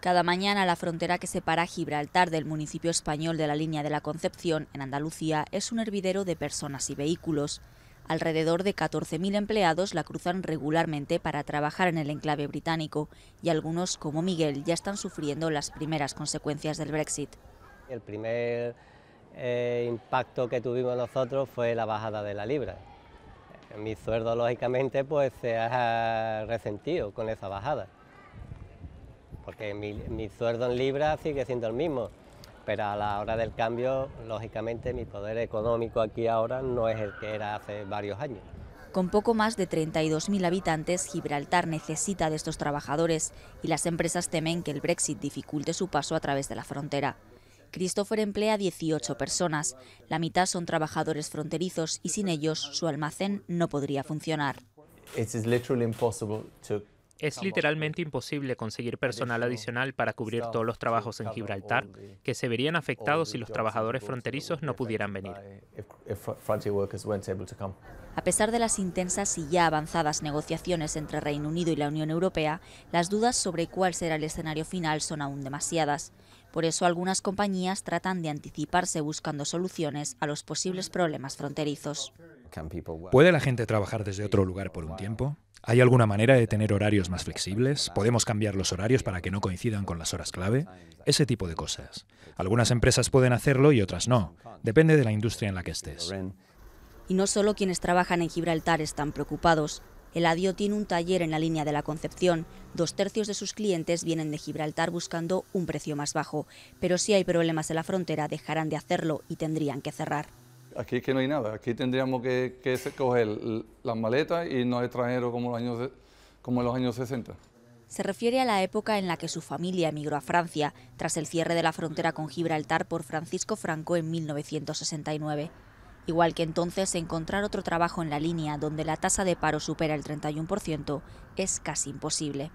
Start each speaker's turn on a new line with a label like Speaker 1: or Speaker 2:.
Speaker 1: Cada mañana la frontera que separa Gibraltar del municipio español de la línea de la Concepción, en Andalucía, es un hervidero de personas y vehículos. Alrededor de 14.000 empleados la cruzan regularmente para trabajar en el enclave británico y algunos, como Miguel, ya están sufriendo las primeras consecuencias del Brexit. El primer
Speaker 2: eh, impacto que tuvimos nosotros fue la bajada de la libra. Mi sueldo, lógicamente, pues se ha resentido con esa bajada porque mi, sueldo en libra sigue siendo el mismo, pero a la hora del cambio, lógicamente, mi poder económico aquí ahora no es el que era hace varios años.
Speaker 1: Con poco más de 32.000 habitantes, Gibraltar necesita de estos trabajadores y las empresas temen que el Brexit dificulte su paso a través de la frontera. Christopher emplea 18 personas, la mitad son trabajadores fronterizos y sin ellos su almacén no podría funcionar.
Speaker 2: It is literally es literalmente imposible conseguir personal adicional para cubrir todos los trabajos en Gibraltar, que se verían afectados si los trabajadores fronterizos no pudieran venir.
Speaker 1: A pesar de las intensas y ya avanzadas negociaciones entre Reino Unido y la Unión Europea, las dudas sobre cuál será el escenario final son aún demasiadas. Por eso algunas compañías tratan de anticiparse buscando soluciones a los posibles problemas fronterizos. ¿Puede la gente trabajar desde otro lugar por un tiempo? ¿Hay alguna manera de tener horarios más flexibles? ¿Podemos cambiar los horarios para que no coincidan con las horas clave? Ese tipo de cosas. Algunas empresas pueden hacerlo y otras no. Depende de la industria en la que estés. Y no solo quienes trabajan en Gibraltar están preocupados. El Eladio tiene un taller en la línea de la Concepción. Dos tercios de sus clientes vienen de Gibraltar buscando un precio más bajo. Pero si hay problemas en la frontera, dejarán de hacerlo y tendrían que cerrar.
Speaker 2: Aquí es que no hay nada. Aquí tendríamos que, coger las maletas y no extranjeros como, como en los años 60.
Speaker 1: Se refiere a la época en la que su familia emigró a Francia, tras el cierre de la frontera con Gibraltar por Francisco Franco en 1969. Igual que entonces, encontrar otro trabajo en la línea donde la tasa de paro supera el 31% es casi imposible.